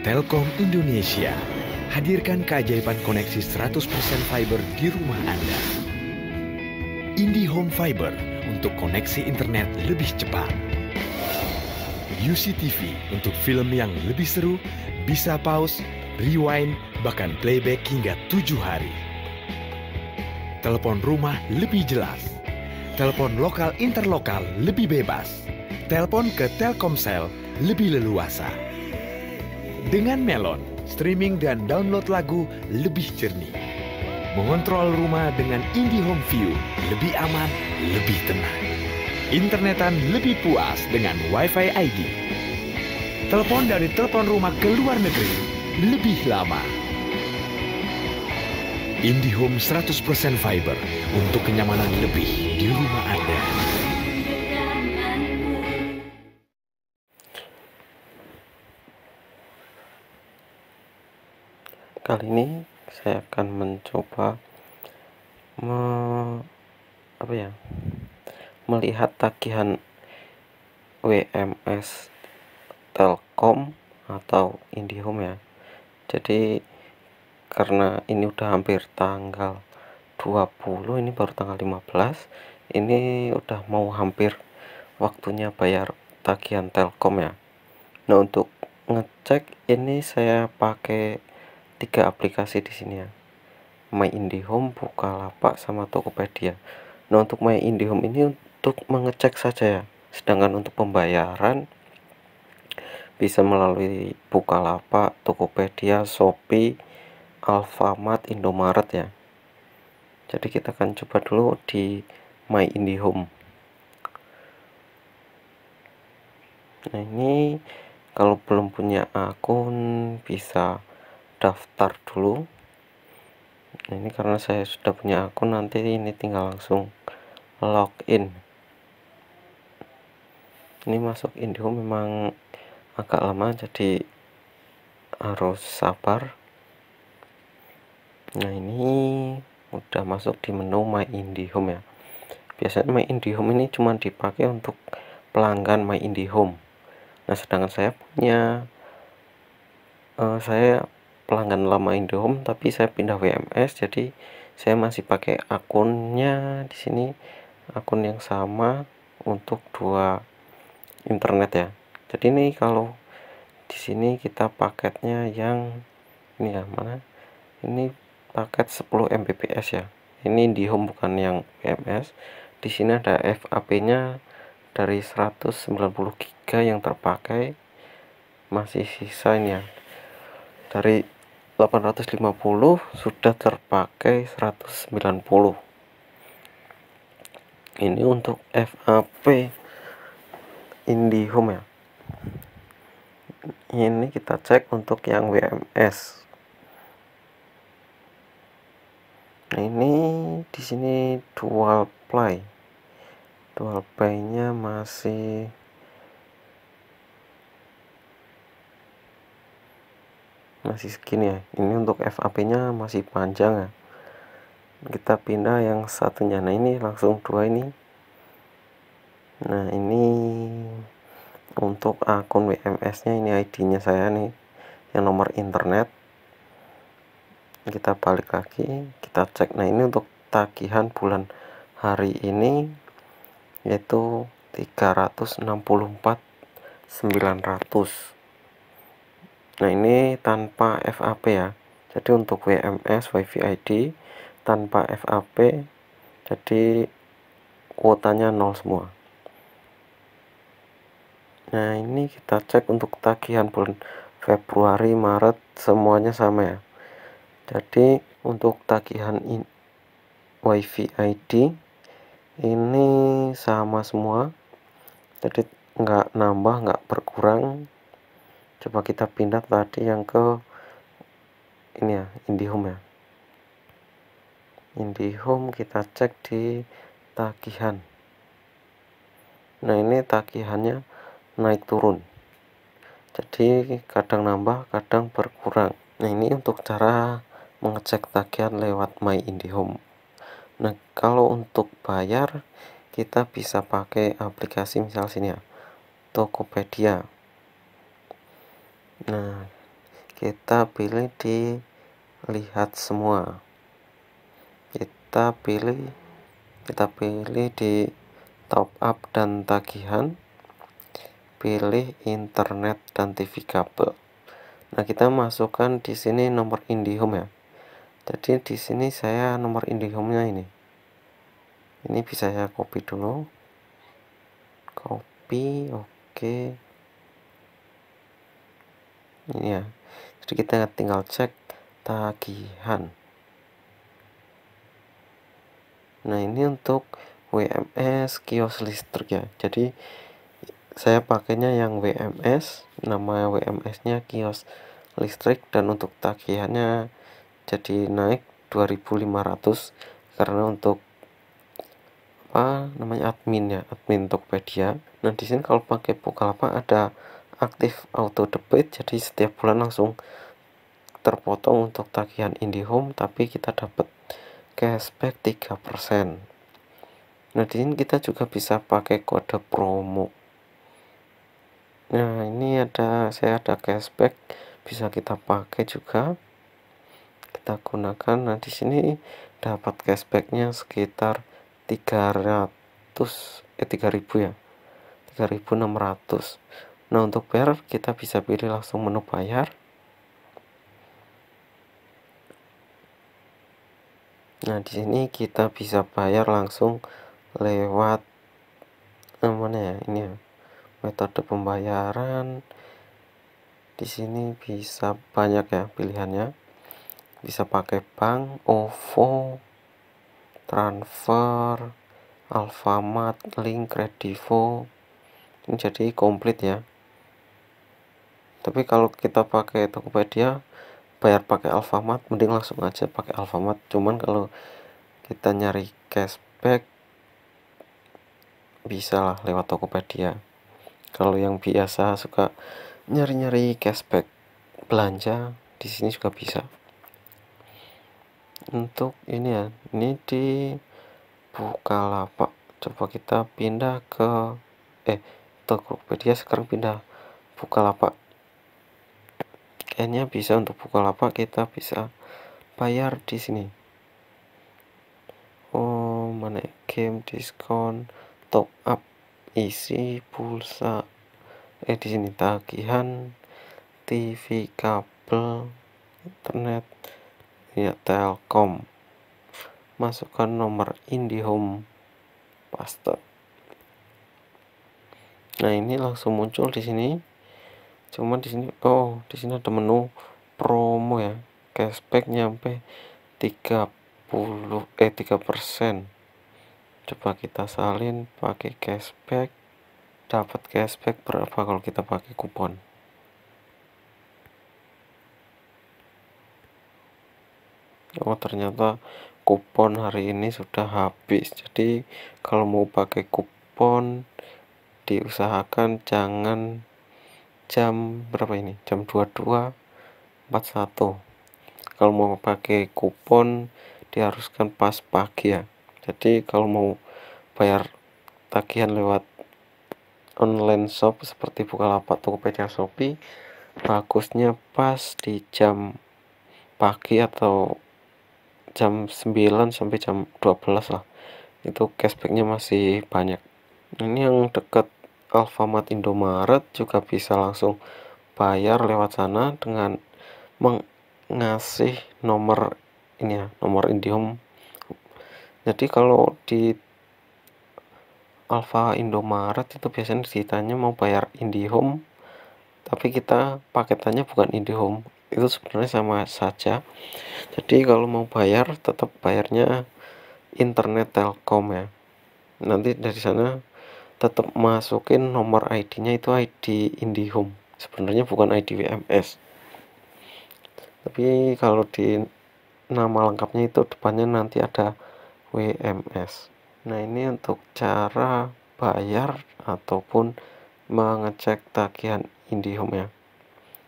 Telkom Indonesia hadirkan keajaiban koneksi 100% fiber di rumah Anda. IndiHome Fiber untuk koneksi internet lebih cepat. UCTV untuk film yang lebih seru, bisa pause, rewind, bahkan playback hingga 7 hari. Telepon rumah lebih jelas. Telepon lokal interlokal lebih bebas. Telepon ke Telkomsel lebih leluasa dengan Melon, streaming dan download lagu lebih jernih. Mengontrol rumah dengan IndiHome View lebih aman, lebih tenang. Internetan lebih puas dengan Wi-Fi ID. Telepon dari telepon rumah ke luar negeri lebih lama. IndiHome 100% fiber untuk kenyamanan lebih di rumah Anda. kali ini saya akan mencoba me, apa ya melihat tagihan WMS Telkom atau IndiHome ya jadi karena ini udah hampir tanggal 20 ini baru tanggal 15 ini udah mau hampir waktunya bayar tagihan Telkom ya nah untuk ngecek ini saya pakai tiga aplikasi di sini ya My IndiHome, Bukalapak, sama Tokopedia. Nah untuk My IndiHome ini untuk mengecek saja ya. Sedangkan untuk pembayaran bisa melalui Bukalapak, Tokopedia, Shopee, Alfamart, Indomaret ya. Jadi kita akan coba dulu di My IndiHome. Nah ini kalau belum punya akun bisa daftar dulu nah, ini karena saya sudah punya akun nanti ini tinggal langsung login ini masuk Indihome memang agak lama jadi harus sabar nah ini udah masuk di menu My Indihome ya biasanya My Indihome ini cuma dipakai untuk pelanggan My Indihome nah sedangkan saya punya uh, saya pelanggan lama Indihome tapi saya pindah WMS jadi saya masih pakai akunnya di sini akun yang sama untuk dua internet ya jadi ini kalau di sini kita paketnya yang ini ya mana ini paket 10 Mbps ya ini di home bukan yang WMS di sini ada FAP nya dari 190 GB yang terpakai masih sisa ini ya dari 850 sudah terpakai 190 ini untuk FAP IndiHome ya ini kita cek untuk yang WMS ini di sini dual play, dual play nya masih masih segini ya ini untuk FAP nya masih panjang ya kita pindah yang satunya nah ini langsung dua ini nah ini untuk akun WMS nya ini ID nya saya nih yang nomor internet kita balik lagi kita cek nah ini untuk tagihan bulan hari ini yaitu 364 900 nah ini tanpa FAP ya jadi untuk WMS WiFi ID tanpa FAP jadi kuotanya nol semua nah ini kita cek untuk tagihan bulan Februari Maret semuanya sama ya jadi untuk tagihan in WiFi ID ini sama semua jadi nggak nambah nggak berkurang coba kita pindah tadi yang ke ini ya IndiHome ya IndiHome kita cek di tagihan nah ini tagihannya naik turun jadi kadang nambah kadang berkurang nah ini untuk cara mengecek tagihan lewat My IndiHome nah kalau untuk bayar kita bisa pakai aplikasi misal sini ya Tokopedia Nah, kita pilih di lihat semua. Kita pilih kita pilih di top up dan tagihan. Pilih internet dan TV kabel. Nah, kita masukkan di sini nomor IndiHome ya. Jadi di sini saya nomor IndiHome-nya ini. Ini bisa saya copy dulu. Copy, oke. Okay ini ya jadi kita tinggal cek tagihan nah ini untuk WMS kios listrik ya jadi saya pakainya yang WMS nama WMS nya kios listrik dan untuk tagihannya jadi naik 2500 karena untuk apa namanya admin ya admin Tokopedia nah di sini kalau pakai Bukalapak ada aktif auto debit jadi setiap bulan langsung terpotong untuk tagihan IndiHome tapi kita dapat cashback 3% nah di sini kita juga bisa pakai kode promo nah ini ada saya ada cashback bisa kita pakai juga kita gunakan nah di sini dapat cashbacknya sekitar 300 eh 3000 ya 3600 Nah untuk pair kita bisa pilih langsung menu bayar. Nah di sini kita bisa bayar langsung lewat eh, mana ya ini ya metode pembayaran di sini bisa banyak ya pilihannya bisa pakai bank OVO transfer Alfamart link kredivo ini jadi komplit ya tapi kalau kita pakai Tokopedia bayar pakai Alfamart mending langsung aja pakai Alfamart cuman kalau kita nyari cashback bisa lah lewat Tokopedia kalau yang biasa suka nyari-nyari cashback belanja di sini juga bisa untuk ini ya ini di lapak coba kita pindah ke eh Tokopedia sekarang pindah buka lapak weekendnya bisa untuk buka lapak kita bisa bayar di sini. Oh, mana ya? game diskon, top up, isi pulsa. Eh di sini tagihan TV kabel internet ya Telkom. Masukkan nomor IndiHome paste. Nah, ini langsung muncul di sini cuman di sini oh di sini ada menu promo ya cashback nyampe 30 eh 3 persen coba kita salin pakai cashback dapat cashback berapa kalau kita pakai kupon oh ternyata kupon hari ini sudah habis jadi kalau mau pakai kupon diusahakan jangan jam berapa ini jam 22.41 kalau mau pakai kupon diharuskan pas pagi ya jadi kalau mau bayar tagihan lewat online shop seperti Bukalapak, Tokopedia, Shopee bagusnya pas di jam pagi atau jam 9 sampai jam 12 lah itu cashbacknya masih banyak nah, ini yang dekat Alfamart Indomaret juga bisa langsung bayar lewat sana dengan mengasih nomor ini ya nomor IndiHome jadi kalau di Alfa Indomaret itu biasanya ditanya mau bayar IndiHome tapi kita paketannya bukan IndiHome itu sebenarnya sama saja jadi kalau mau bayar tetap bayarnya internet telkom ya nanti dari sana tetap masukin nomor ID-nya itu ID IndiHome sebenarnya bukan ID WMS tapi kalau di nama lengkapnya itu depannya nanti ada WMS nah ini untuk cara bayar ataupun mengecek tagihan IndiHome ya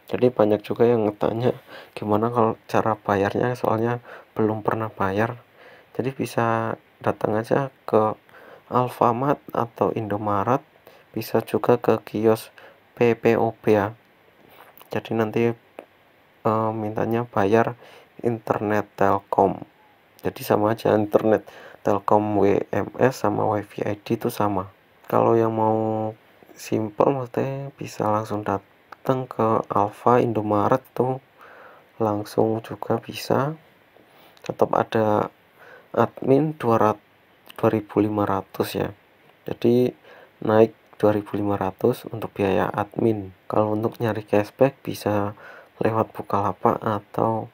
jadi banyak juga yang ngetanya gimana kalau cara bayarnya soalnya belum pernah bayar jadi bisa datang aja ke Alfamart atau Indomaret bisa juga ke kios PPOB ya jadi nanti e, mintanya bayar internet telkom jadi sama aja internet telkom WMS sama wifi ID itu sama kalau yang mau simple maksudnya bisa langsung datang ke Alfa Indomaret tuh langsung juga bisa tetap ada admin 200 2500 ya jadi naik 2500 untuk biaya admin kalau untuk nyari cashback bisa lewat Bukalapak atau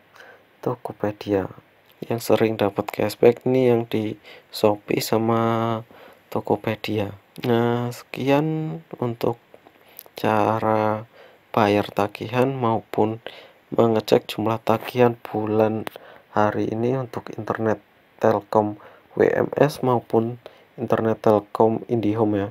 Tokopedia yang sering dapat cashback ini yang di Shopee sama Tokopedia nah sekian untuk cara bayar tagihan maupun mengecek jumlah tagihan bulan hari ini untuk internet Telkom WMS maupun internet Telkom IndiHome ya